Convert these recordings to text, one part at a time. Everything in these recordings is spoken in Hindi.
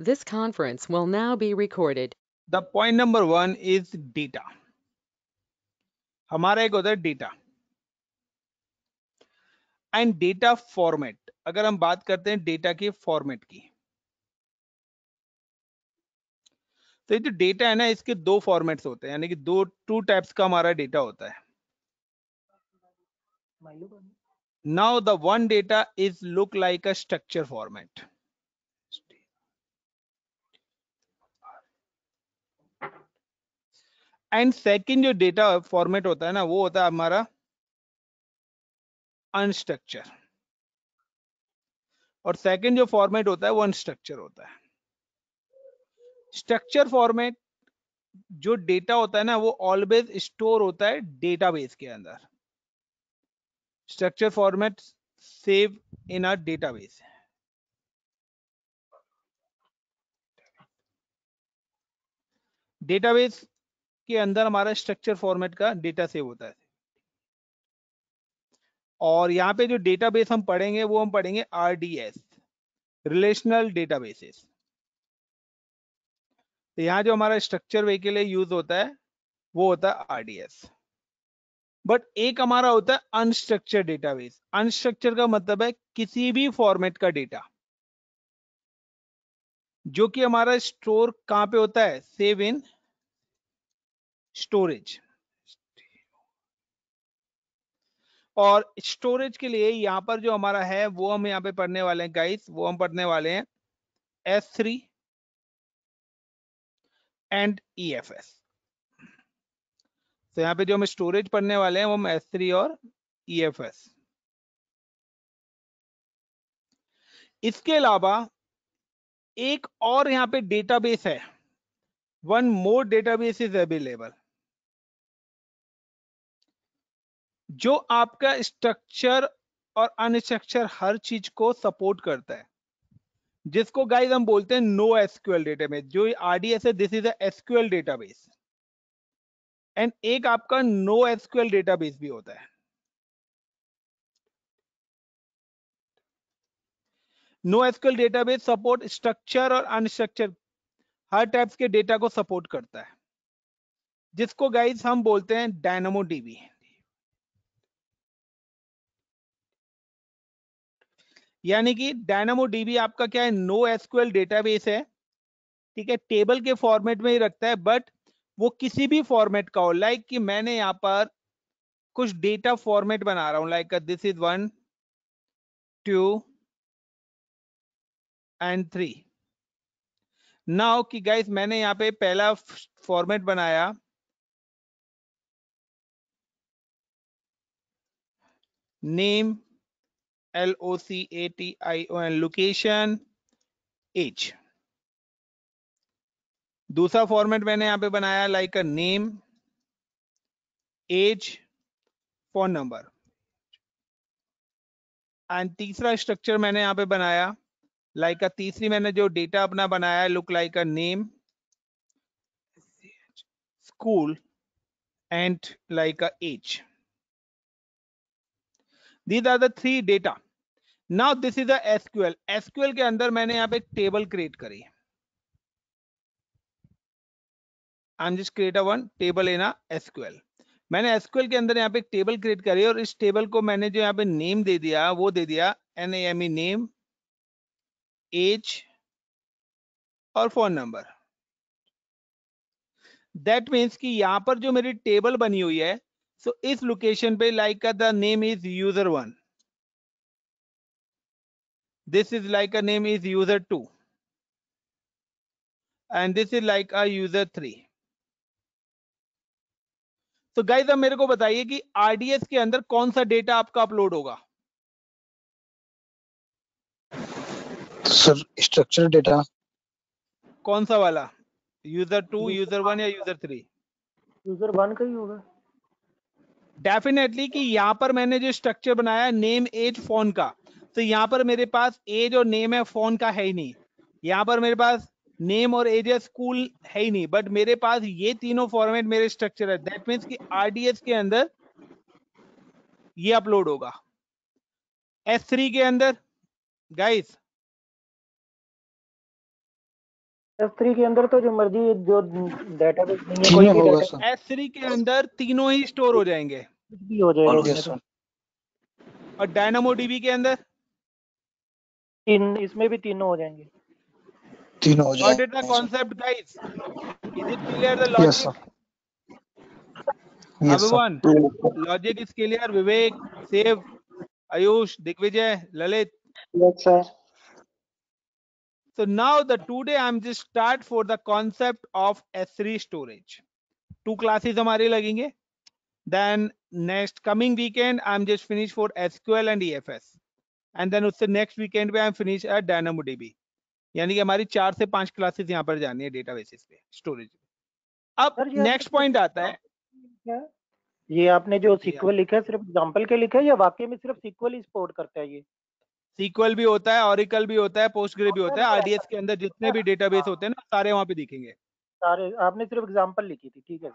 This conference will now be recorded. The point number one is data. हमारा एक उधर data and data format. अगर हम बात करते हैं data के format की, तो ये जो data है ना इसके दो formats होते हैं, यानी कि two types का हमारा data होता है. Now the one data is look like a structure format. And second जो डेटा फॉर्मेट होता है ना वो होता है हमारा अनस्ट्रक्चर और सेकेंड जो फॉर्मेट होता है वो अनस्ट्रक्चर होता है स्ट्रक्चर फॉर्मेट जो डेटा होता है ना वो ऑलवेज स्टोर होता है डेटाबेस के अंदर structure format save in our database database के अंदर हमारा स्ट्रक्चर फॉर्मेट का डेटा सेव होता है और यहाँ पे जो डेटाबेस हम पढ़ेंगे वो हम पढ़ेंगे R D S relational databases तो यहाँ जो हमारा स्ट्रक्चर वेहिकल यूज होता है वो होता है आरडीएस बट एक हमारा होता है अनस्ट्रक्चर डेटाबेस अनस्ट्रक्चर का मतलब है किसी भी फॉर्मेट का डेटा जो कि हमारा स्टोर कहाँ पे होता है सेव इन स्टोरेज और स्टोरेज के लिए यहां पर जो हमारा है वो हम यहाँ पे पढ़ने वाले हैं गाइस वो हम पढ़ने वाले हैं S three and E F S तो यहां पे जो हम स्टोरेज पढ़ने वाले हैं वो हम एस थ्री और ई एफ एस इसके अलावा एक और यहां पे डेटाबेस है one more database is available जो आपका स्ट्रक्चर और अनस्ट्रक्चर हर चीज को सपोर्ट करता है जिसको गाइज हम बोलते हैं नो एसक्यूएल डेटाबेस जो आरडीएस है this is SQL database and एक आपका नो एसक्यूएल डेटाबेस भी होता है no SQL database support structure और अनस्ट्रक्चर हर टाइप्स के डेटा को सपोर्ट करता है जिसको गाइस हम बोलते हैं डायनामो डीबी यानी कि डायनामो डीबी आपका क्या है नो एसक्यूएल डेटाबेस है ठीक है टेबल के फॉर्मेट में ही रखता है बट वो किसी भी फॉर्मेट का हो लाइक कि मैंने यहाँ पर कुछ डेटा फॉर्मेट बना रहा हूं like this is one two and three now कि गाइस मैंने यहाँ पे पहला फॉर्मेट बनाया name L O C A T I O N location एच दूसरा फॉर्मेट मैंने यहां पे बनाया like a name age phone number and तीसरा स्ट्रक्चर मैंने यहां पे बनाया लाइक like अ तीसरी मैंने जो डेटा अपना बनाया look like a name school and like a age these are the three data now this is SQL SQL के अंदर मैंने यहां पे टेबल क्रिएट करी है I am just create a one table in SQL मैंने एसक्यूएल के अंदर यहां पे टेबल क्रिएट करी और इस टेबल को मैंने जो यहां पे नेम दे दिया वो दे दिया N A M E name age और फोन नंबर दैट मीन्स कि यहां पर जो मेरी टेबल बनी हुई है सो so इस लोकेशन पे like the name is user one this is like a name is user 2 and this is like a user 3 तो so गाइज अब मेरे को बताइए कि आरडीएस के अंदर कौन सा डेटा आपका अपलोड होगा सर स्ट्रक्चर डेटा कौन सा वाला यूजर टू यूजर वन या यूजर थ्री यूजर वन का ही होगा डेफिनेटली कि यहां पर मैंने जो स्ट्रक्चर बनाया नेम एज फोन का तो यहाँ पर मेरे पास एज और नेम है फोन का है ही नहीं यहाँ पर मेरे पास नेम और एज है स्कूल है ही नहीं बट मेरे पास ये तीनों फॉर्मेट मेरे स्ट्रक्चर है दैट मीन्स कि आरडीएस के अंदर ये अपलोड होगा एस थ्री के अंदर गाइस एस थ्री के अंदर तो जो मर्जी जो डाटा एस थ्री के अंदर तीनों ही स्टोर हो जाएंगे भी हो जाएगा और डायनामो डीबी के अंदर तीन इसमें भी तीनों हो जाएंगे तीनों हो जाएंगे what is the concept guys is it clear the logic yes sir everyone logic is clear Vivek सेव Ayush Digvijay Lalit yes sir so now the today i'm just start for the concept of s3 storage two classes hamare lagenge then next coming weekend i'm just finish for sql and efs and then उससे नेक्स्ट वीकेंड पे I am finish at Dynamo DB यानी कि हमारी चार से पांच क्लासेस यहाँ पर जानी है डेटा बेसिस पे स्टोरेज अब नेक्स्ट पॉइंट आता है ये आपने जो सीक्वल लिखा है सिर्फ एग्जांपल के लिखा है या वाक्य में सिर्फ सीक्वल ही सपोर्ट करता है ये सीक्वल भी होता है ऑरिकल भी होता है पोस्ट हाँ, भी होता है आरडीएस के अंदर जितने भी डेटाबेस होते हैं ना सारे वहाँ पे दिखेंगे सारे आपने सिर्फ एग्जांपल लिखी थी ठीक है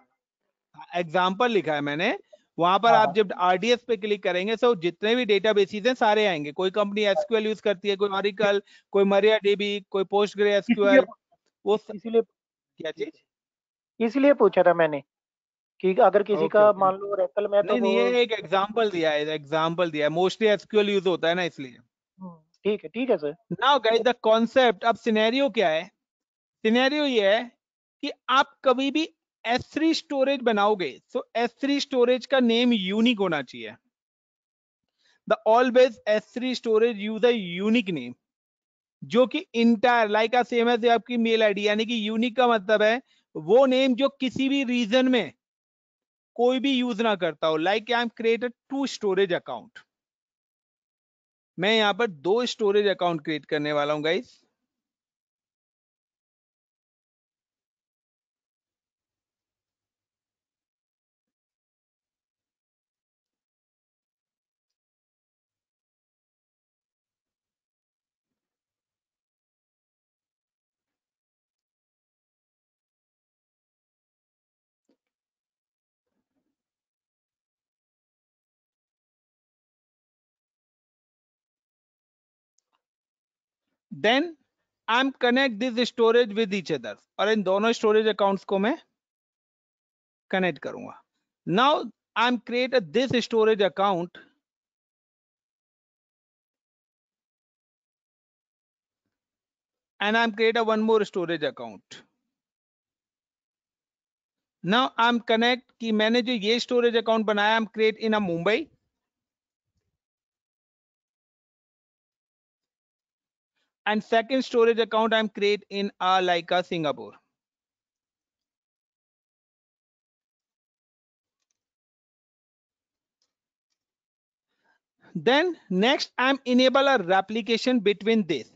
एग्जांपल हाँ, लिखा है मैंने वहां पर आप हाँ। जब आरडीएस पे क्लिक करेंगे सो जितने भी डेटा बेसिस हैं सारे आएंगे कोई कंपनी एसक्यूएल यूज करती है कोई ऑरिकल कोई मरिया डेबी कोई पोस्ट ग्रे एसक्यूएल वो स... इसीलिए क्या चीज इसलिए पूछा था मैंने कि अगर किसी okay, का okay. मान लो रेकल में नहीं, तो नहीं ये एक एग्जांपल दिया है एग्जांपल दिया है मोस्टली एसक्यूएल यूज होता है ना इसलिए हम्म, ठीक है ठीक है sir now guys the concept अब सिनेरियो क्या है सिनेरियो ये है कि आप कभी भी एस थ्री स्टोरेज बनाओगे तो एस थ्री स्टोरेज का नेम यूनिक होना चाहिए the always S three storage use a unique name जो कि इंटायर लाइक सेम है आपकी मेल आईडी यानी कि यूनिक का मतलब है वो नेम जो किसी भी रीजन में कोई भी यूज ना करता हो like I am created two storage account मैं यहां पर दो स्टोरेज अकाउंट क्रिएट करने वाला हूं guys then I am connect this storage with each other और इन दोनों स्टोरेज अकाउंट्स को मैं कनेक्ट करूंगा now I am create this storage account and I'm create a one more storage account. Now I'm connect कि मैंने जो ये storage account बनाया I'm create in a Mumbai and second storage account I'm create in a uh, Leica uh, Singapore. Then next I'm enable a replication between this.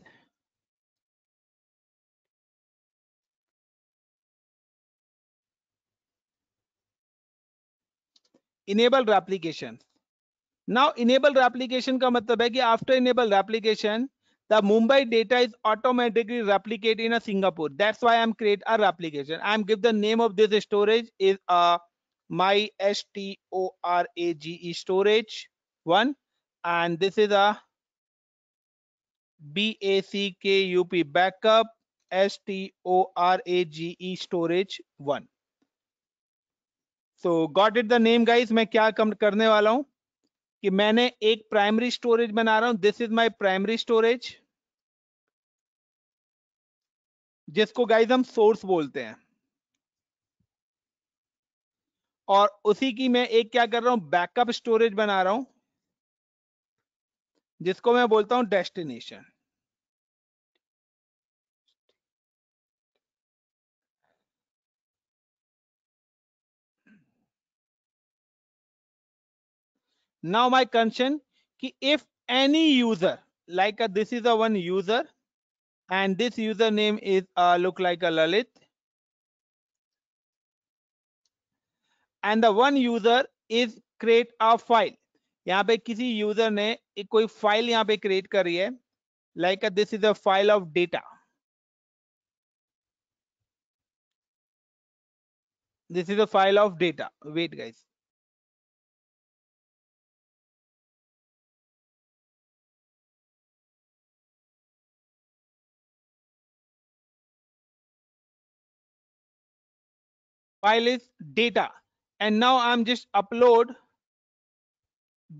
Enable replication. Now enable replication का मतलब है कि after enable replication the Mumbai data is automatically replicated in a Singapore. That's why I'm create a replication. I'm give the name of this storage is a uh, my S-T-O-R-A-G-E storage one. And this is a B-A-C-K-U-P backup S-T-O-R-A-G-E storage one. So got it the name guys मैं क्या कम करने वाला हूँ कि मैंने एक प्राइमरी स्टोरेज बना रहा हूँ this is my primary storage जिसको गाइज हम सोर्स बोलते हैं और उसी की मैं एक क्या कर रहा हूं बैकअप स्टोरेज बना रहा हूं जिसको मैं बोलता हूं डेस्टिनेशन नाउ माय कंसर्न कि if any user like this is a one user and this username is uh, look like a Lalit and the one user is create a file यहाँ पे किसी यूजर ने एक कोई फाइल यहाँ पे क्रिएट करी है like this this is a file of data wait guys file is data and now i'm just upload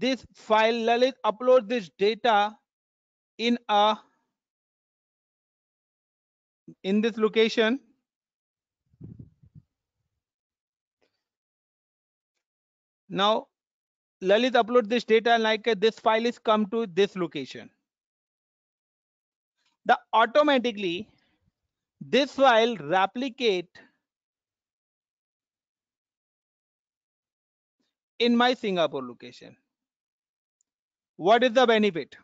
this file lalit upload this data in a in this location now lalit upload this data like uh, this file is come to this location the automatically this file replicate in my Singapore location what is the benefit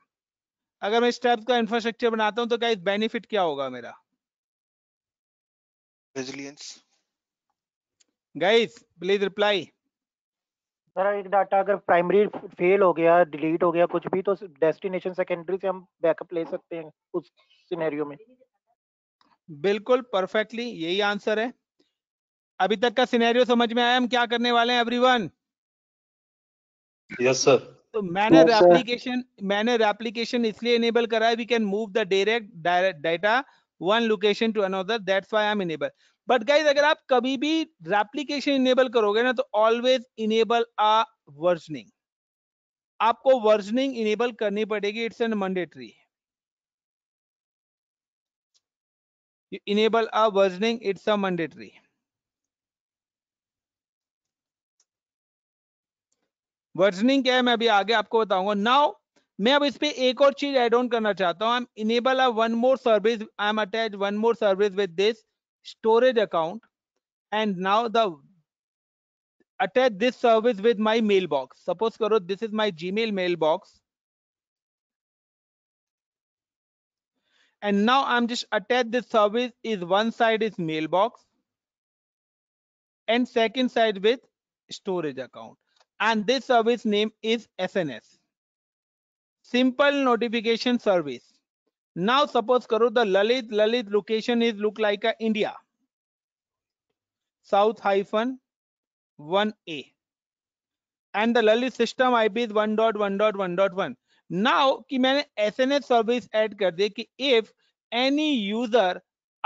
अगर मैं इस टाइप का इंफ्रास्ट्रक्चर बनाता हूं तो क्या इस बेनिफिट क्या होगा मेरा resilience guys please reply sir एक डाटा अगर प्राइमरी फेल हो गया डिलीट हो गया कुछ भी तो डेस्टिनेशन सेकेंडरी से हम बैकअप ले सकते हैं उस सिनेरियो में बिल्कुल परफेक्टली यही आंसर है अभी तक का सिनेरियो समझ में आया हम क्या करने वाले हैं everyone yes sir so manner yes, application sir. manner application इसलिए enable करा है we can move the direct, direct data one location to another that's why I'm enable but guys अगर आप कभी भी replication enable करोगे ना तो always enable a versioning आपको versioning enable करनी पड़ेगी it's an mandatory you enable a versioning it's a mandatory versioning क्या है मैं अभी आगे आपको बताऊंगा नाउ मैं अब इस पर एक और चीज एड ऑन करना चाहता हूँ I am enable a one more service I am attach one more service with this storage account and now the attach this service with my mail box suppose करो this is my Gmail mail box and now I am just attach this service is one side is mail box and second side with storage account and this service name is SNS simple notification service now suppose karo the lalit lalit location is look like a india south hyphen 1a and the lalit system ip is 1.1.1.1 now ki maine sns service add kar diye ki if any user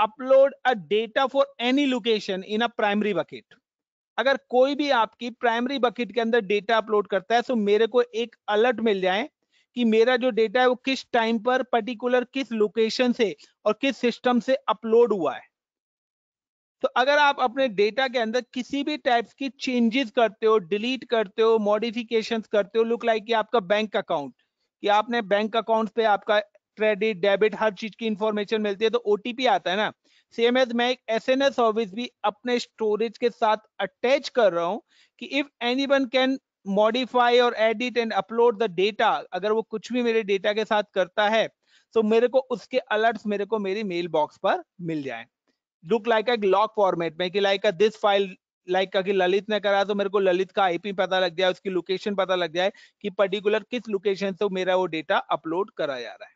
upload a data for any location in a primary bucket अगर कोई भी आपकी प्राइमरी बकेट के अंदर डेटा अपलोड करता है तो मेरे को एक अलर्ट मिल जाए कि मेरा जो डेटा है वो किस टाइम पर पर्टिकुलर किस लोकेशन से और किस सिस्टम से अपलोड हुआ है तो अगर आप अपने डेटा के अंदर किसी भी टाइप्स की चेंजेस करते हो डिलीट करते हो मॉडिफिकेशंस करते हो लुक लाइक कि आपका बैंक अकाउंट कि आपने बैंक अकाउंट पे आपका क्रेडिट डेबिट हर चीज की इंफॉर्मेशन मिलती है तो ओटीपी आता है ना सेम एज मैं एक एस एन एस सर्विस भी अपने स्टोरेज के साथ अटैच कर रहा हूँ कि if any one can modify और edit and upload the data अगर वो कुछ भी मेरे डेटा के साथ करता है तो मेरे को उसके अलर्ट्स मेरे को मेरी मेल बॉक्स पर मिल जाए लुक लाइक एक लॉक फॉर्मेट में कि लाइक दिस फाइल लाइक का कि ललित ने करा तो मेरे को ललित का आईपी पता लग जाए उसकी लोकेशन पता लग जाए कि पर्टिकुलर किस लोकेशन से मेरा वो डेटा अपलोड करा जा रहा है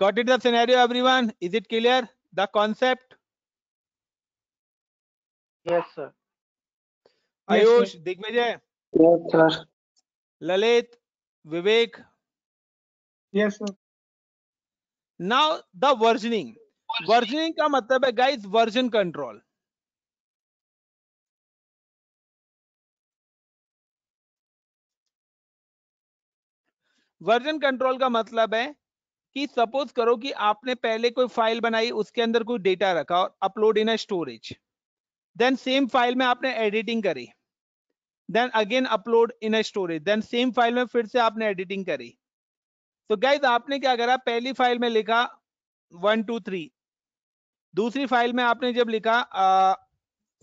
got it the scenario everyone is it clear the concept yes sir Ayush yes, Digvijay yes, sir. Lalit Vivek yes sir now the versioning versioning का मतलब है guys version control version control का मतलब है कि सपोज करो कि आपने पहले कोई फाइल बनाई उसके अंदर कोई डेटा रखा और upload in storage then same file में आपने एडिटिंग करी then again upload in storage then same file में फिर से आपने एडिटिंग करी तो गाइज आपने क्या करा पहली फाइल में लिखा वन टू थ्री दूसरी फाइल में आपने जब लिखा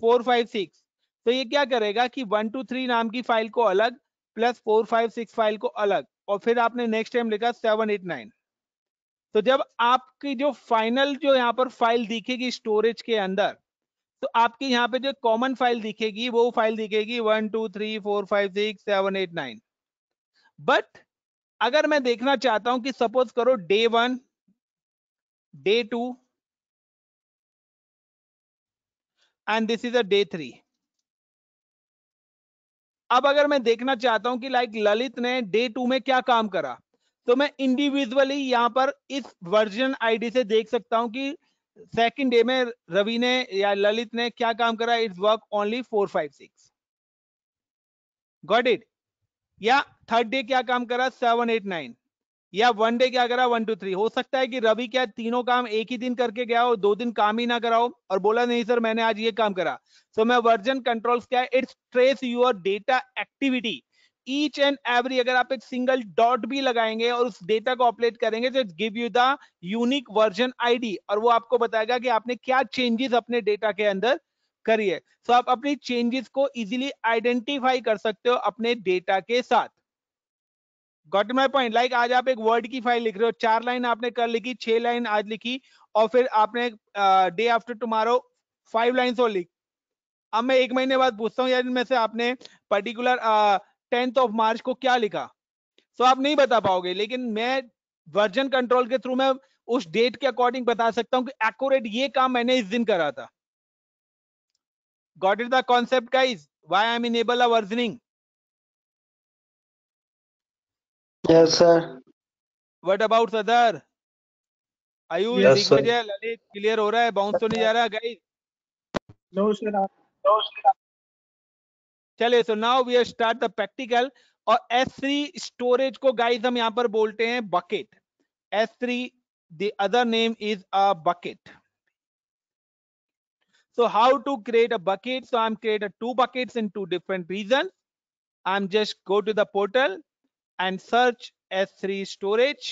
फोर फाइव सिक्स तो ये क्या करेगा कि वन टू थ्री नाम की फाइल को अलग plus four five six file को अलग और फिर आपने नेक्स्ट टाइम लिखा सेवन एट नाइन तो जब आपकी जो फाइनल जो यहाँ पर फाइल दिखेगी स्टोरेज के अंदर तो आपकी यहाँ पे जो कॉमन फाइल दिखेगी वो फाइल दिखेगी one two three four five six seven eight nine but अगर मैं देखना चाहता हूं कि सपोज करो day one day two and this is a day three अब अगर मैं देखना चाहता हूं कि लाइक ललित ने डे टू में क्या काम करा तो मैं इंडिविजुअली यहाँ पर इस वर्जन आईडी से देख सकता हूँ कि सेकंड डे में रवि ने या ललित ने क्या काम करा it's work only four five six got it या थर्ड डे क्या काम करा सेवन एट नाइन या वन डे क्या करा वन टू थ्री हो सकता है कि रवि क्या तीनों काम एक ही दिन करके गया हो दो दिन काम ही ना कराओ और बोला नहीं सर मैंने आज ये काम करा सो so, मैं वर्जन कंट्रोल्स क्या है it's trace your data activity each and every अगर आप एक सिंगल डॉट भी लगाएंगे और उस डेटा को ऑपरेट करेंगे तो give you the unique version ID और वो आपको बताएगा कि आपने क्या चेंजेस अपने डेटा के अंदर करी है सो so आप अपनी चेंजेस को इजीली आइडेंटिफाई कर सकते हो अपने डेटा के साथ गॉट माय पॉइंट लाइक आज आप एक वर्ड की फाइल लिख रहे हो चार लाइन आपने कर लिखी छह लाइन आज लिखी और फिर आपने day after tomorrow five line और लिख अब मैं एक महीने बाद पूछता हूँ यार इनमें से आपने particular uh, tenth of March को क्या लिखा सो तो so, आप नहीं बता पाओगे लेकिन मैं वर्जन कंट्रोल के थ्रू मैं उस डेट के अकॉर्डिंग बता सकता हूं कि एक्यूरेट ये काम मैंने इस दिन करा था got it the concept guys why I am enable a versioning sir what about सदर आयुष क्लियर हो रहा है बाउंस तो नहीं जा रहा guys no sir no sir चलिए so now we start the practical. Or S3 storage को गाइस हम यहाँ पर बोलते हैं bucket S3 the other name is a bucket. So how to create a bucket? So I'm created two buckets in two different regions. I'm just go to the portal and search S3 storage.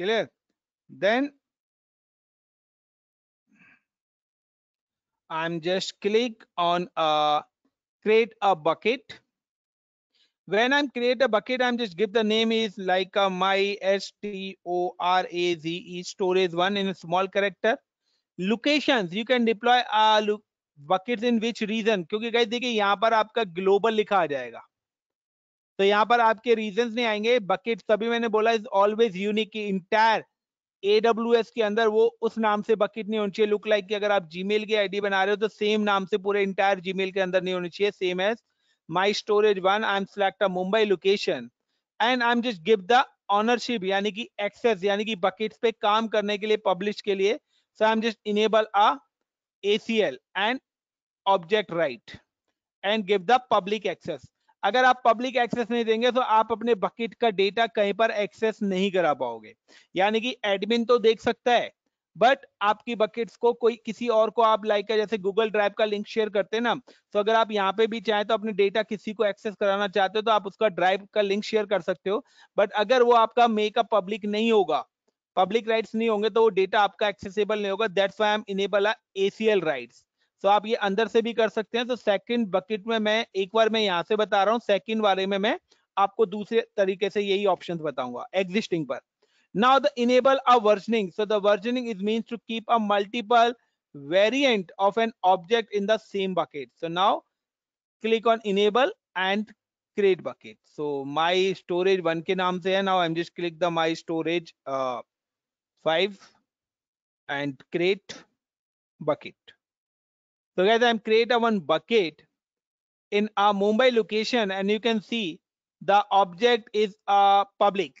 Clear then I am just click on create a bucket when i'm create a bucket i'm just give the name is like a my s t o r a z e storage one in a small character locations you can deploy a look buckets in which region क्योंकि guys देखिए यहाँ पर आपका global लिखा आ जाएगा तो यहाँ पर आपके रीजन नहीं आएंगे बकेट तभी मैंने बोला is always unique entire AWS के अंदर वो उस नाम से बकेट नहीं होनी चाहिए लुक लाइक कि अगर आप Gmail की आईडी बना रहे हो तो सेम नाम से पूरे इंटायर Gmail के अंदर नहीं होनी चाहिए same as my storage one I am select a Mumbai location and I am just give the ownership यानी कि एक्सेस यानी कि बकेट्स पे काम करने के लिए पब्लिश के लिए so I am just enable a ACL and object right and give the public access अगर आप पब्लिक एक्सेस नहीं देंगे तो आप अपने बकेट का डेटा कहीं पर एक्सेस नहीं करा पाओगे यानी कि एडमिन तो देख सकता है बट आपकी बकेट्स को कोई किसी और को आप लाइक जैसे गूगल ड्राइव का लिंक शेयर करते हैं ना तो अगर आप यहाँ पे भी चाहें तो अपने डेटा किसी को एक्सेस कराना चाहते हो तो आप उसका ड्राइव का लिंक शेयर कर सकते हो बट अगर वो आपका मेकअप पब्लिक नहीं होगा पब्लिक राइट्स नहीं होंगे तो वो डेटा आपका एक्सेसिबल नहीं होगा that's why I'm enable ACL rights so तो आप ये अंदर से भी कर सकते हैं तो सेकंड बकेट में मैं एक बार मैं यहां से बता रहा हूं सेकंड वाले में मैं आपको दूसरे तरीके से यही ऑप्शन बताऊंगा एग्जिस्टिंग पर now the enable a versioning so the versioning is mean to keep a multiple variant of an object in the same bucket so now click on enable and create bucket so my storage one के नाम से है now I'm just click the my storage five and create bucket so guys i'm create a one bucket in our mumbai location and you can see the object is uh, public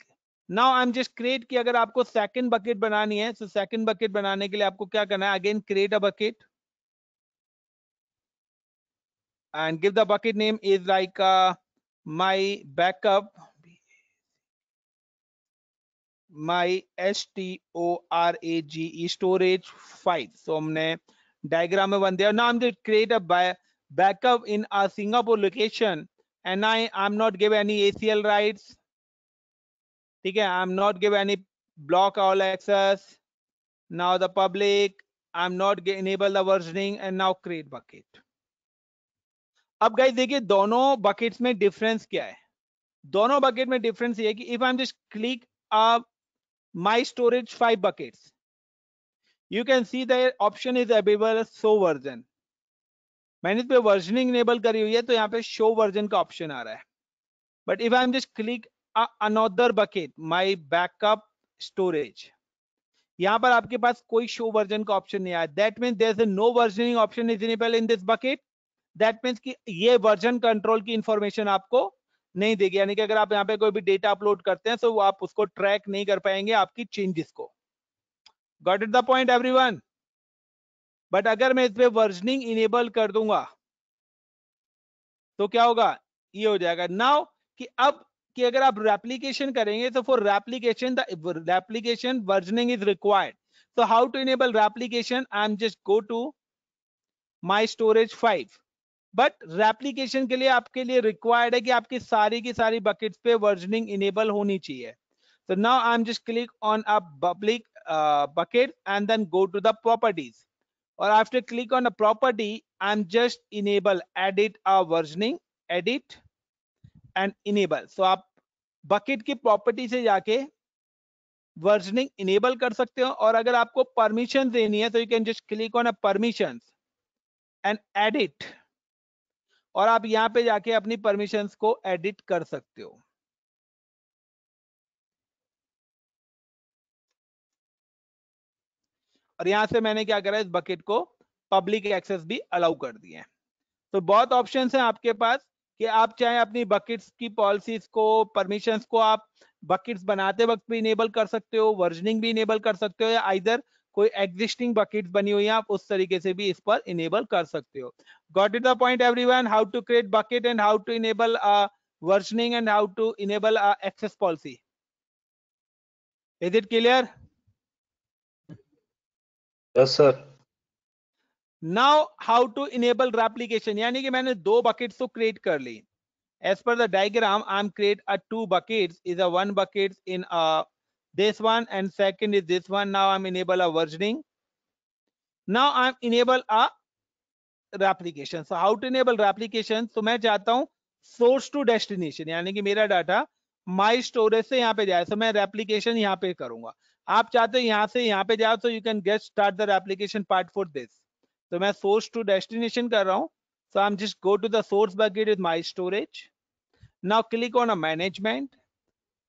now i'm just create ki agar aapko second bucket banani hai so second bucket banane ke liye aapko kya karna hai again create a bucket and give the bucket name is like uh, my backup my storage storage file so हमने diagram one there. Now I'm just create a buy, backup in a Singapore location and I am not give any ACL rights. Okay, I'm not give any block all access. Now the public, I'm not enable the versioning and now create bucket. अब guys, देखिए दोनों बकेट्स buckets. डिफरेंस क्या है दोनों bucket Difference difference if I'm just click just click my storage five you can see the option is available as show version मैंने इस पे वर्जनिंग इनेबल करी हुई है तो यहाँ पे शो वर्जन का ऑप्शन आ रहा है but if I am just click another bucket my backup storage यहाँ पर आपके पास कोई शो वर्जन का ऑप्शन नहीं आया that mean there no versioning option is enable in this bucket that mean कि ये वर्जन कंट्रोल की इंफॉर्मेशन आपको नहीं देगी यानी कि अगर आप यहाँ पे कोई भी डेटा अपलोड करते हैं तो आप उसको ट्रैक नहीं कर पाएंगे आपकी चेंजेस को got it the point one बट अगर मैं इस पर वर्जनिंग इनेबल कर दूंगा तो क्या होगा ये हो जाएगा नाउ कि अब कि अगर आप रेप्लीकेशन करेंगे तो for replication replication versioning is required how to enable replication I am just go to my storage five but replication के लिए आपके लिए रिक्वायर्ड है कि आपकी सारी की सारी बकेट पे वर्जनिंग इनेबल होनी चाहिए तो now I am just click on a public uh, bucket and then go to the properties or after click on a property i'm just enable edit our versioning edit and enable so आप bucket ki property से जाके versioning enable कर सकते हो और अगर आपको permission देनी है तो you can just click on a permissions and edit और आप यहां पे जाके अपनी permissions को एडिट कर सकते हो और यहां से मैंने क्या करा इस बकेट को पब्लिक एक्सेस भी अलाउ कर दिए हैं तो बहुत ऑप्शन है आपके पास कि आप चाहे अपनी बकेट्स की पॉलिसीज को परमिशंस को आप बकेट्स बनाते वक्त भी इनेबल कर सकते हो वर्जनिंग भी इनेबल कर सकते हो या आइधर कोई एग्जिस्टिंग बकेट्स बनी हुई है आप उस तरीके से भी इस पर इनेबल कर सकते हो got it the point one how to create bucket and how to enable versioning and how to enable access policy is it clear yes sir now how to enable replication यानी कि मैंने दो बकेट्स को क्रिएट कर ली as per the diagram I am create a two buckets is a one buckets in this one and second is this one now I am enable a versioning now I am enable a replication so how to enable replication तो मैं चाहता हूँ सोर्स टू डेस्टिनेशन यानी कि मेरा डाटा माई स्टोरेज से यहाँ पे जाए सो so, मैं रेप्लीकेशन यहाँ पे करूंगा आप चाहते हैं यहाँ से यहाँ पे जाओ तो you can get start there application part for this तो मैं source so i'm just go to the source bucket with my storage now click on a management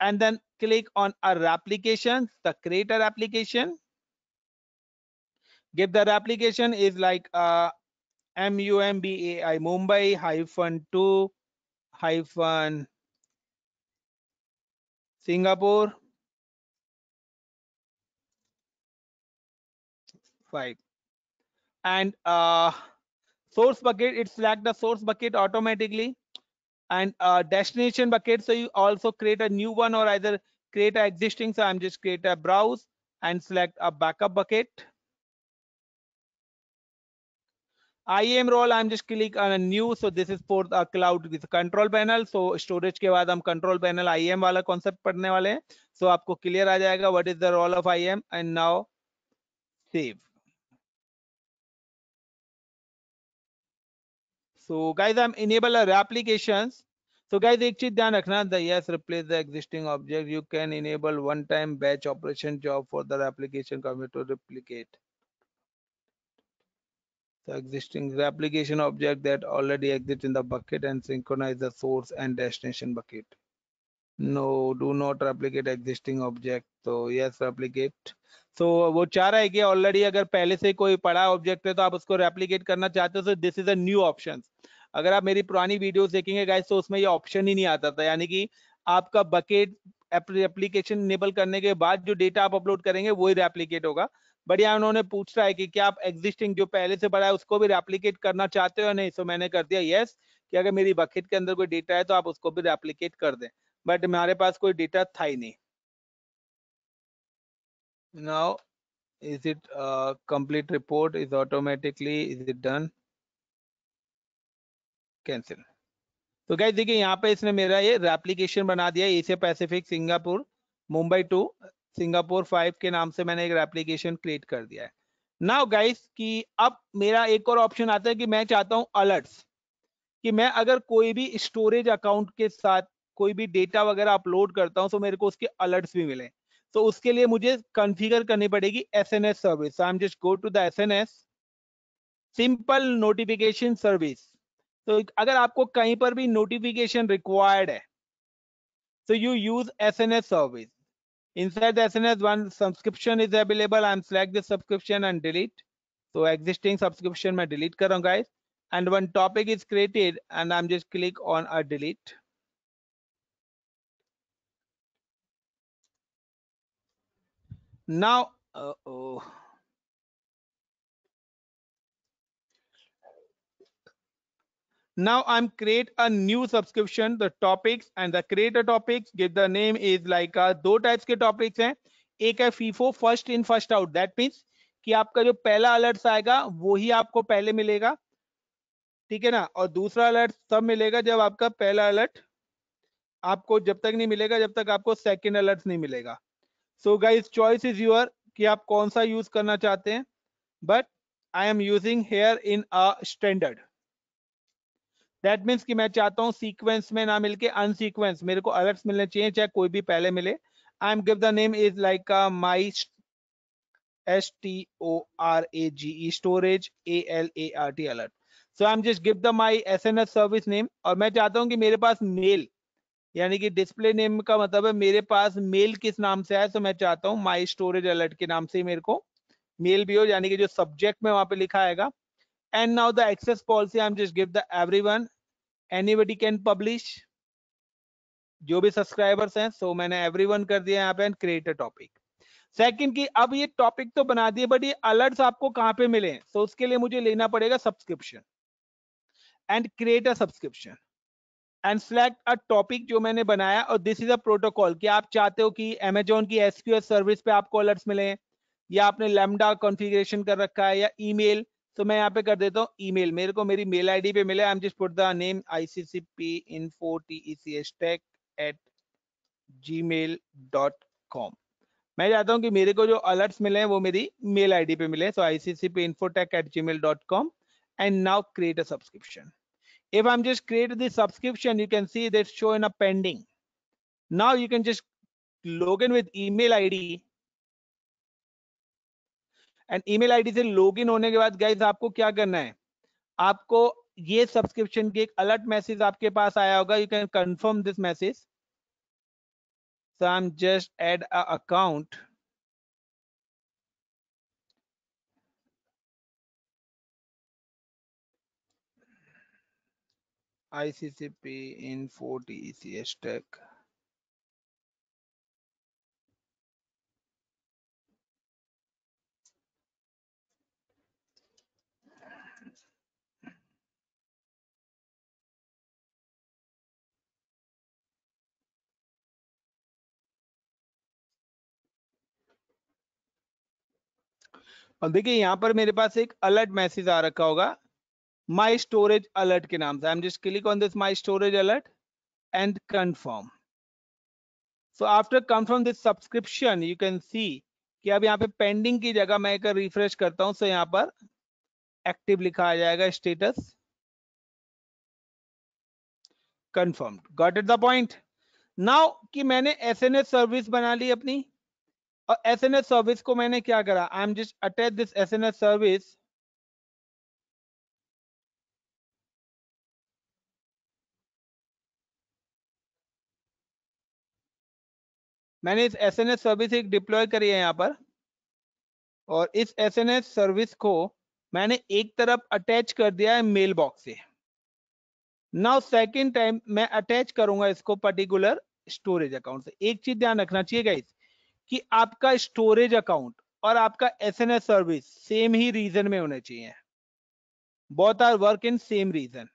and then click on our application, the creator application give that application is like uh mumbai mumbai hyphen 2 hyphen singapore five and uh, source bucket it select the source bucket automatically and uh, destination bucket so you also create a new one or either create an existing so i'm just create a browse and select a backup bucket IAM role I'm just click on a new so this is for the cloud with control panel so storage ke baad, हम control panel IAM wala concept पढ़ने wale. so aapko clear aa jayega what is the role of IAM and now save so guys i'm enable our applications so guys ek cheez dhyan rakhna the yes replace the existing object you can enable one time batch operation job for the application to replicate the existing replication object that already exists in the bucket and synchronize the source and destination bucket no do not replicate existing object so yes replicate so तो so, वो चाह रहा है कि ऑलरेडी अगर पहले से कोई पड़ा ऑब्जेक्ट है तो आप उसको रेप्लीकेट करना चाहते हो तो this is a new option अगर आप मेरी पुरानी वीडियो देखेंगे गाइस तो उसमें ये ऑप्शन ही नहीं आता था यानी कि आपका बकेट एप्लीकेशन इनेबल करने के बाद जो डेटा आप अपलोड करेंगे वही रेप्लीकेट होगा बट यहाँ उन्होंने पूछ रहा है कि क्या आप एग्जिस्टिंग जो पहले से बड़ा है उसको भी रेप्लीकेट करना चाहते हो या नहीं सो so, मैंने कर दिया येस yes, कि अगर मेरी बकेट के अंदर कोई डेटा है तो आप उसको भी रेप्लीकेट कर दें बट हमारे पास कोई डेटा था ही नहीं now is it uh, complete report is automatically is it done cancel तो गाइज देखिए यहाँ पे इसने मेरा ये रेप्लीकेशन बना दिया Asia Pacific Singapore Mumbai to Singapore five के नाम से मैंने एक रेप्लीकेशन क्रिएट कर दिया है नाउ गाइस कि अब मेरा एक और ऑप्शन आता है कि मैं चाहता हूँ अलर्ट्स कि मैं अगर कोई भी स्टोरेज अकाउंट के साथ कोई भी डेटा वगैरह अपलोड करता हूँ तो मेरे को उसके अलर्ट्स भी मिले तो उसके लिए मुझे कॉन्फ़िगर करनी पड़ेगी SNS service I am just go to the SNS simple notification service तो अगर आपको कहीं पर भी नोटिफिकेशन रिक्वायर्ड है तो you use SNS service inside the SNS one subscription is available I am select this subscription and delete so existing subscription मैं डिलीट कर रहा हूँ guys and one topic is created and I am just click on a delete Now, uh -oh. now i'm create a new subscription the topics and the creator topics give the name is like a, uh, दो टाइप्स के टॉपिक्स हैं एक है FIFO first in first out that means कि आपका जो पहला अलर्ट आएगा वो ही आपको पहले मिलेगा ठीक है ना और दूसरा अलर्ट तब मिलेगा जब आपका पहला अलर्ट आपको जब तक नहीं मिलेगा जब तक आपको सेकंड अलर्ट नहीं मिलेगा so guys choice is your कि आप कौन सा यूज करना चाहते हैं but I am using here in a standard that means कि मैं चाहता हूं सीक्वेंस में ना मिलके अनसीक्वेंस मेरे को अलर्ट्स मिलने चाहिए चाहे कोई भी पहले मिले I am give the name is like my S T O R A G E storage A L A R T alert so I am just give the my S N S service name और मैं चाहता हूँ कि मेरे पास मेल यानी कि डिस्प्ले नेम का मतलब है मेरे पास मेल किस नाम से आया तो मैं चाहता हूँ माई स्टोरेज अलर्ट के नाम से ही मेरे को मेल भी हो यानी कि जो सब्जेक्ट में वहां पे लिखा आएगा and now the access policy I am just give the everyone anybody can publish जो भी सब्सक्राइबर्स हैं सो so मैंने वन कर दिया यहाँ पे and create a topic second की अब ये टॉपिक तो बना दिए बट ये अलर्ट आपको कहाँ पे मिले सो so उसके लिए मुझे लेना पड़ेगा subscription and create a subscription and select a topic जो मैंने बनाया और दिस इज अ प्रोटोकॉल कि आप चाहते हो कि अमेजोन की एसक्यूएस सर्विस पे आपको अलर्ट्स मिले या आपने लेमडा कॉन्फ़िगरेशन कर रखा है या ईमेल तो मैं यहाँ पे कर देता हूँ ईमेल मेरे को मेरी मेल आईडी पे मिला I am just put the name I C C P in four T E C S tech at G mail dot com मैं चाहता हूँ कि मेरे को जो अलर्ट्स मिले हैं वो मेरी मेल आईडी पे मिले so I C C P ICCP tech at G mail dot com and now create a subscription if i'm just create the subscription you can see that show in a pending now you can just log in with email id and email ID से लॉगिन होने के बाद गाइज आपको क्या करना है आपको ये सब्सक्रिप्शन की एक अलर्ट मैसेज आपके पास आया होगा you can confirm this message so I am just add account ICCP in 40 ECS stack. और देखिए यहां पर मेरे पास एक अलर्ट मैसेज आ रखा होगा माई स्टोरेज अलर्ट के नाम से I am just click on this my storage alert and confirm so after confirm this subscription you can see कि अब यहाँ पे पेंडिंग की जगह मैं एक रिफ्रेश करता हूँ सो यहाँ पर एक्टिव लिखा आ जाएगा status confirm got at the point now कि मैंने एस एन एस सर्विस बना ली अपनी और एस एन एस सर्विस को मैंने क्या करा I am just attach this S N S service मैंने इस एस एन एस सर्विस एक डिप्लॉय करी है यहाँ पर और इस एस एन एस सर्विस को मैंने एक तरफ अटैच कर दिया है मेल बॉक्स से नाउ सेकेंड टाइम मैं अटैच करूंगा इसको पर्टिकुलर स्टोरेज अकाउंट से एक चीज ध्यान रखना चाहिए गाइस कि आपका स्टोरेज अकाउंट और आपका S N S service same ही रीजन में होने चाहिए both are work in same region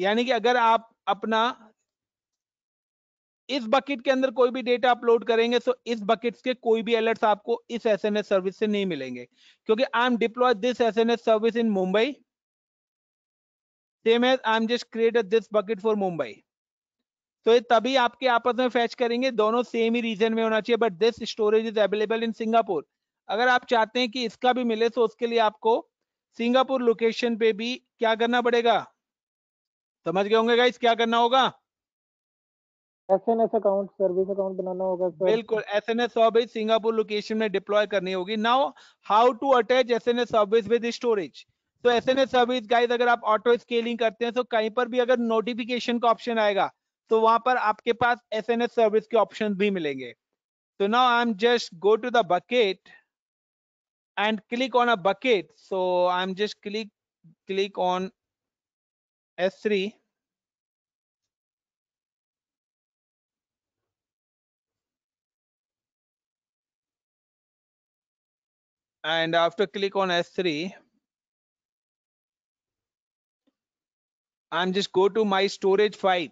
यानी कि अगर आप अपना इस बकेट के अंदर कोई भी डेटा अपलोड करेंगे तो इस बकेट्स के कोई भी अलर्ट्स आपको इस एसएनएस सर्विस से नहीं मिलेंगे क्योंकि I am deploy this SNS service in Mumbai same as I am just created this bucket for Mumbai तो ये तभी आपके आपस में फैच करेंगे दोनों सेम ही रीजन में होना चाहिए but this storage is available in Singapore अगर आप चाहते हैं कि इसका भी मिले तो उसके लिए आपको सिंगापुर लोकेशन पे भी क्या करना पड़ेगा समझ गए होंगे गाइस क्या करना होगा एसएनएस अकाउंट सर्विस अकाउंट बनाना होगा सर बिल्कुल एसएनएस सिंगापुर लोकेशन में डिप्लॉय करनी होगी now how to attach SNS with storage तो एसएनएस सर्विस गाइस अगर आप ऑटो स्केलिंग करते हैं तो कहीं पर भी अगर नोटिफिकेशन का ऑप्शन आएगा तो वहां पर आपके पास एसएनएस सर्विस के ऑप्शन भी मिलेंगे तो now I am just go to the bucket click on a bucket so I am just click click on S3 and after click on S3 I'm just go to my storage 5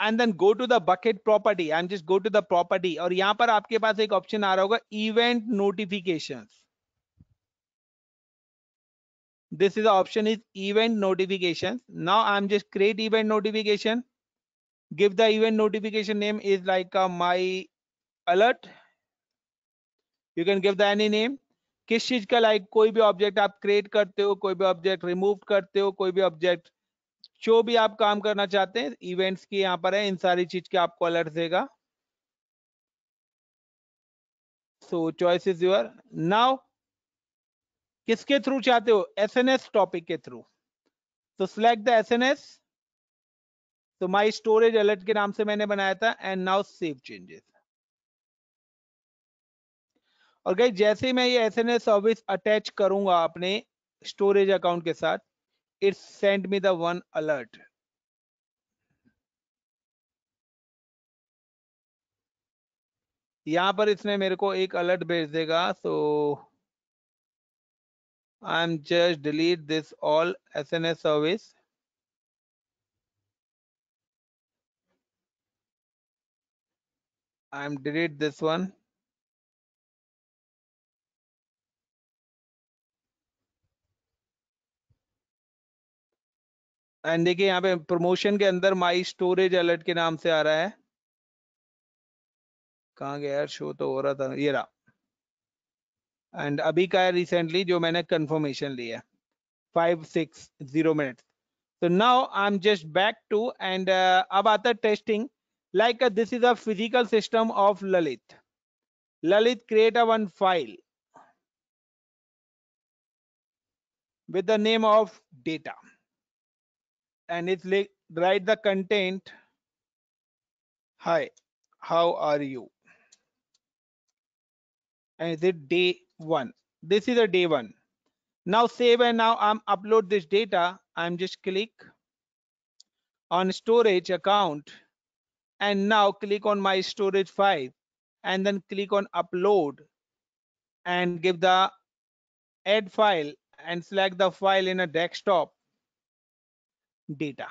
and then go to the bucket property I'm just go to the property or यहाँ पर आपके पास एक option uh event notifications this is the option is event notifications now i'm just create event notification give the event notification name is like a my alert you can give the any name kis cheez ka like, koi bhi object aap create karte ho koi bhi object remove karte ho koi bhi object जो भी आप काम करना चाहते हैं इवेंट्स की यहां पर है इन सारी चीज के आपको अलर्ट देगा so choice is your now किसके थ्रू चाहते हो एसएनएस टॉपिक के थ्रू तो सिलेक्ट द एसएनएस तो माई स्टोरेज अलर्ट के नाम से मैंने बनाया था एंड नाउ सेव चेंजेस और गई जैसे ही मैं ये S N S service attach करूंगा अपने स्टोरेज अकाउंट के साथ it send me the one alert यहां पर इसने मेरे को एक अलर्ट भेज देगा so so I'm just delete this all SNS service. I'm delete this one. And देखिए यहाँ पे प्रमोशन के अंदर माई स्टोरेज अलर्ट के नाम से आ रहा है कहाँ गया शो तो हो रहा था ये रहा एंड अभी का है रिसेंटली जो मैंने कंफर्मेशन लिया फाइव सिक्स जीरो मिनट तो now I am just back to and अब आता है testing like this is a physical system of Lalit Lalit create a one file with the name of data and it's like write the content hi how are you and is it day one this is a day one now save and now i'm upload this data i'm just click on storage account and now click on my storage file and then click on upload and give the add file and select the file in a desktop data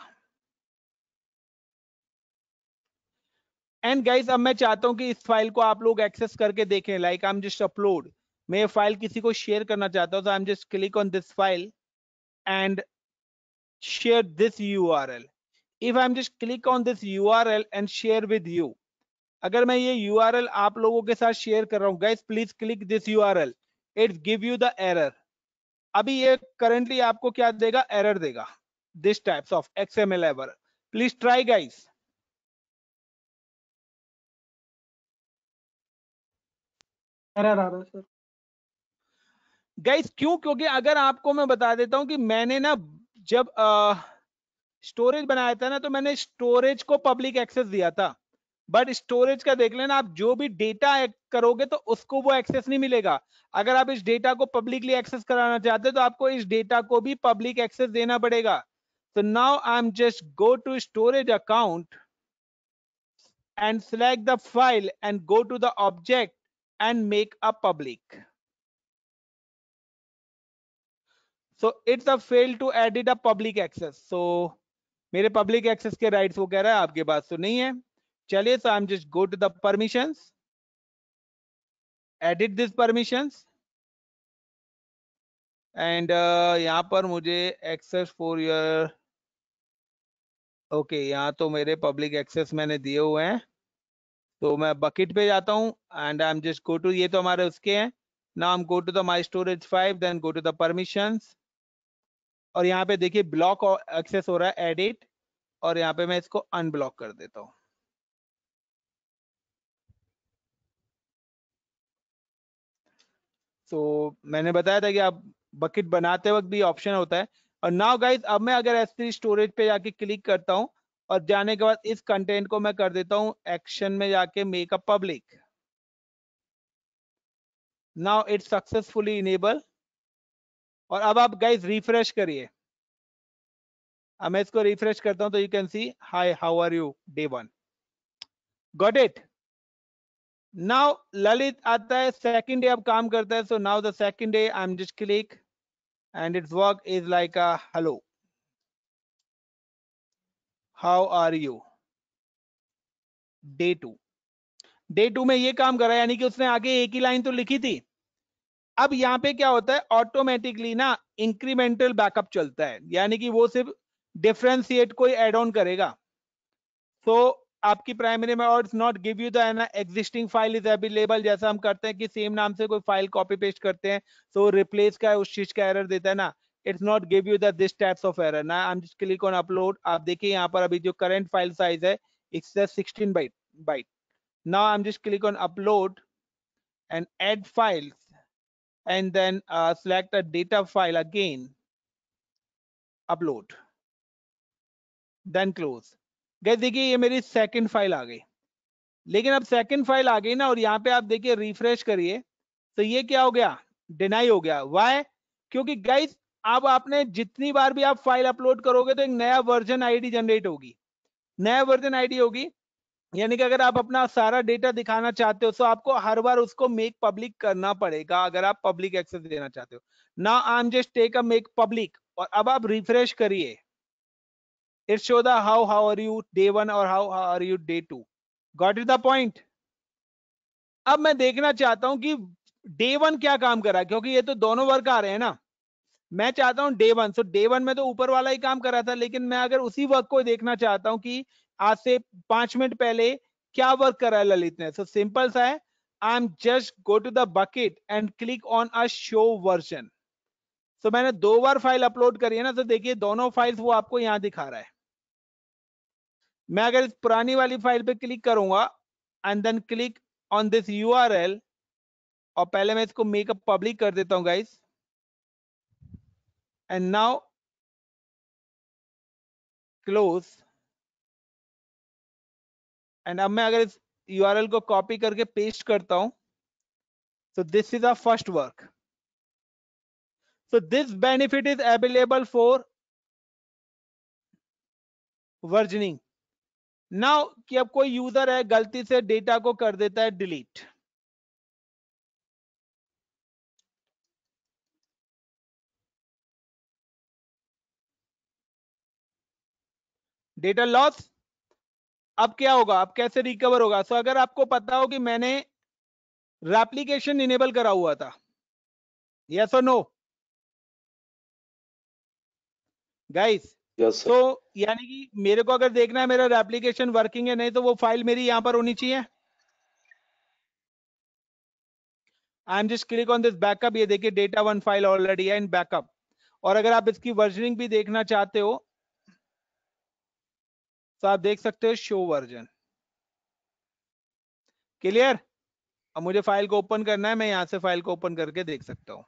And guys, I'm चाहता हूँ कि इस file को आप लोग एक्सेस करके देखें like I'm just upload. मैं ये फाइल किसी को शेयर करना चाहता हूँ तो I am just click on this file and share this U R L if I am just click on this U R L and share with you अगर मैं ये यू आर एल आप लोगों के साथ शेयर कर रहा हूँ guys please click this U R L it give you the error अभी ये करंटली आपको क्या देगा एरर देगा this types of X M L error please try guys error आ रहा है सर गाइस क्यों क्योंकि अगर आपको मैं बता देता हूं कि मैंने ना जब स्टोरेज बनाया था ना तो मैंने स्टोरेज को पब्लिक एक्सेस दिया था बट स्टोरेज का देख लेना आप जो भी डेटा करोगे तो उसको वो एक्सेस नहीं मिलेगा अगर आप इस डेटा को पब्लिकली एक्सेस कराना चाहते हो तो आपको इस डेटा को भी पब्लिक एक्सेस देना पड़ेगा now I am just go to storage account and select the file and go to the object and make a public so it's a fail to edit a public access सो मेरे पब्लिक एक्सेस के राइट्स वो कह रहा है आपके पास तो नहीं है चलिए so I am just go to the permissions edit this permissions and यहाँ पर मुझे एक्सेस फॉर योर ओके यहाँ तो मेरे पब्लिक एक्सेस मैंने दिए हुए हैं तो मैं बकेट पे जाता हूँ and I am just go to ये तो हमारे उसके हैं now i'm go to the my storage 5 then go to the permissions और यहाँ पे देखिए ब्लॉक एक्सेस हो रहा है एडिट और यहाँ पे मैं इसको अनब्लॉक कर देता हूं तो so, मैंने बताया था कि आप बकेट बनाते वक्त भी ऑप्शन होता है और नाउ गाइज अब मैं अगर एस स्टोरेज पे जाके क्लिक करता हूँ और जाने के बाद इस कंटेंट को मैं कर देता हूँ एक्शन में जाके make a public now it successfully enable और अब आप गाइज रिफ्रेश करिए अब मैं इसको रिफ्रेश करता हूं तो you can see hi how are you day one got it now Lalit आता है सेकेंड डे अब काम करता है so now the second day I am just click and it's work is like a hello how are you day two day two में ये काम करा यानी कि उसने आगे एक ही लाइन तो लिखी थी अब यहाँ पे क्या होता है ऑटोमेटिकली ना इंक्रीमेंटल बैकअप चलता है यानी कि वो सिर्फ डिफ्रेंसिएट को एड ऑन करेगा तो आपकी प्राइमरी में और not give you existing file is available जैसा हम करते हैं कि सेम नाम से कोई फाइल कॉपी पेस्ट करते हैं तो रिप्लेस का उस चीज का एरर देता है ना it's not give you this types of error ना I am just click on upload आप देखिए यहाँ पर अभी जो करेंट फाइल साइज है it's sixteen byte byte now I am just click on upload and add files and then uh, select a data file again upload then close guys देखिए ये मेरी सेकंड फाइल आ गई लेकिन अब सेकंड फाइल आ गई ना और यहाँ पे आप देखिए रिफ्रेश करिए तो ये क्या हो गया डिनाई हो गया वाई क्योंकि गाइस अब आपने जितनी बार भी आप फाइल अपलोड करोगे तो एक नया वर्जन आईडी जनरेट होगी नया वर्जन आईडी होगी यानी कि अगर आप अपना सारा डेटा दिखाना चाहते हो तो आपको हर बार उसको मेक पब्लिक करना पड़ेगा अगर आप पब्लिक एक्सेस देना चाहते हो ना I am just take a make public और अब आप रिफ्रेश करिए it show the how how are you day one और how how are you day two got it the point अब मैं देखना चाहता हूं कि डे वन क्या काम करा क्योंकि ये तो दोनों वर्क आ रहे हैं ना मैं चाहता हूं day one so day one में तो ऊपर वाला ही काम कर रहा था लेकिन मैं अगर उसी वर्क को देखना चाहता हूं कि आज से पांच मिनट पहले क्या वर्क कर रहा है ललित ने सो सिंपल सा है I am just go to the bucket and click on a show version so मैंने दो बार फाइल अपलोड करी है ना तो देखिए दोनों फाइल्स वो आपको यहां दिखा रहा है मैं अगर इस पुरानी वाली फाइल पे क्लिक करूंगा and then click on this you और पहले मैं इसको मेकअप पब्लिक कर देता हूँ guys and now close and अब मैं अगर इस यू को कॉपी करके पेस्ट करता हूं so this is a first work so this benefit is available for versioning now कि अब कोई यूजर है गलती से डेटा को कर देता है डिलीट डेटा लॉस अब क्या होगा अब कैसे रिकवर होगा सो so, अगर आपको पता हो कि मैंने रेप्लीकेशन इनेबल करा हुआ था यस और नो गाइस तो यानी कि मेरे को अगर देखना है मेरा रेप्लीकेशन वर्किंग है नहीं तो वो फाइल मेरी यहां पर होनी चाहिए I am just click on this backup ये देखिए डेटा वन फाइल ऑलरेडी है इन बैकअप और अगर आप इसकी वर्जनिंग भी देखना चाहते हो तो आप देख सकते हो शो वर्जन क्लियर अब मुझे फाइल को ओपन करना है मैं यहां से फाइल को ओपन करके देख सकता हूं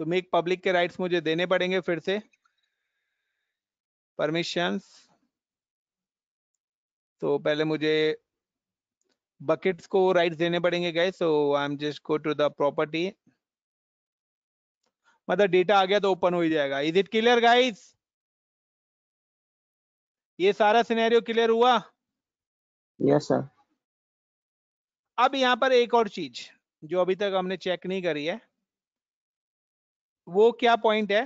तो मेक पब्लिक के राइट्स मुझे देने पड़ेंगे फिर से परमिशंस तो पहले मुझे buckets को rights देने पड़ेंगे guys so I'm just go to the property मतलब डेटा आ गया तो ओपन हो ही जाएगा इज इट क्लियर गाइस ये सारा सिनेरियो क्लियर हुआ यस yes, सर अब यहाँ पर एक और चीज जो अभी तक हमने चेक नहीं करी है वो क्या पॉइंट है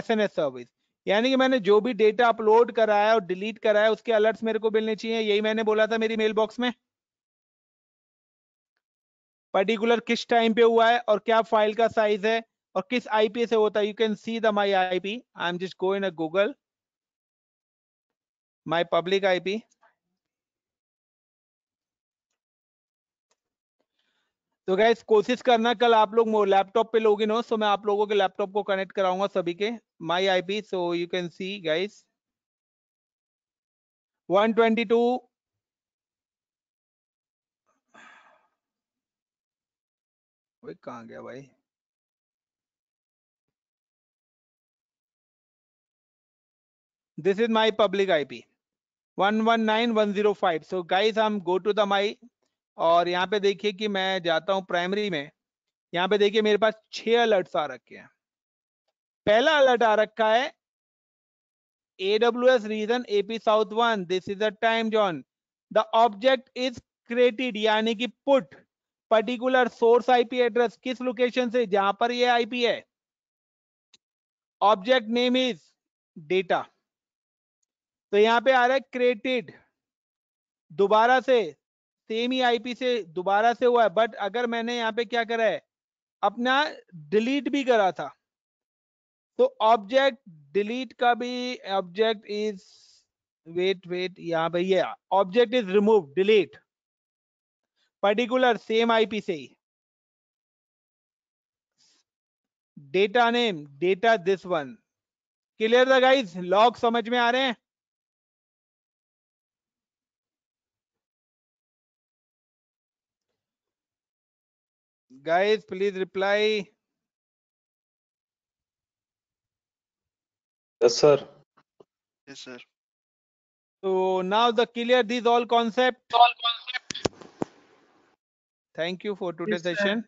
एस एन एस सर्विस यानी कि मैंने जो भी डेटा अपलोड कराया है और डिलीट कराया है उसके अलर्ट्स मेरे को मिलने चाहिए यही मैंने बोला था मेरी मेल बॉक्स में पर्टिकुलर किस टाइम पे हुआ है और क्या फाइल का साइज है और किस आईपी से होता है you can see the my IP I am just go in Google my public IP तो गैस कोशिश करना कल आप लोग लैपटॉप पे इन हो सो मैं आप लोगों के लैपटॉप को कनेक्ट कराऊंगा सभी के my IP so you can see guys 122 वही कहा गया भाई this is my public IP one one nine one zero five so guys हम गो टू द माई और यहाँ पे देखिए कि मैं जाता हूँ प्राइमरी में यहाँ पे देखिए मेरे पास छह अलर्ट आ रखे हैं पहला अलर्ट आ रखा है A S region AP south one this is a time zone the object is created यानी कि put particular source IP address किस लोकेशन से जहां पर ये आईपी है ऑब्जेक्ट नेम इज डेटा तो यहां पे आ रहा है क्रिएटेड दोबारा से सेम ही आईपी से दोबारा से हुआ है बट अगर मैंने यहाँ पे क्या करा है अपना डिलीट भी करा था तो ऑब्जेक्ट डिलीट का भी ऑब्जेक्ट इज वेट वेट यहां पर object is remove delete particular same IP से ही data name data this one clear था गाइज लॉग समझ में आ रहे हैं guys please reply yes sir yes sir so now the clear these all concept all concept Thank you for today's session.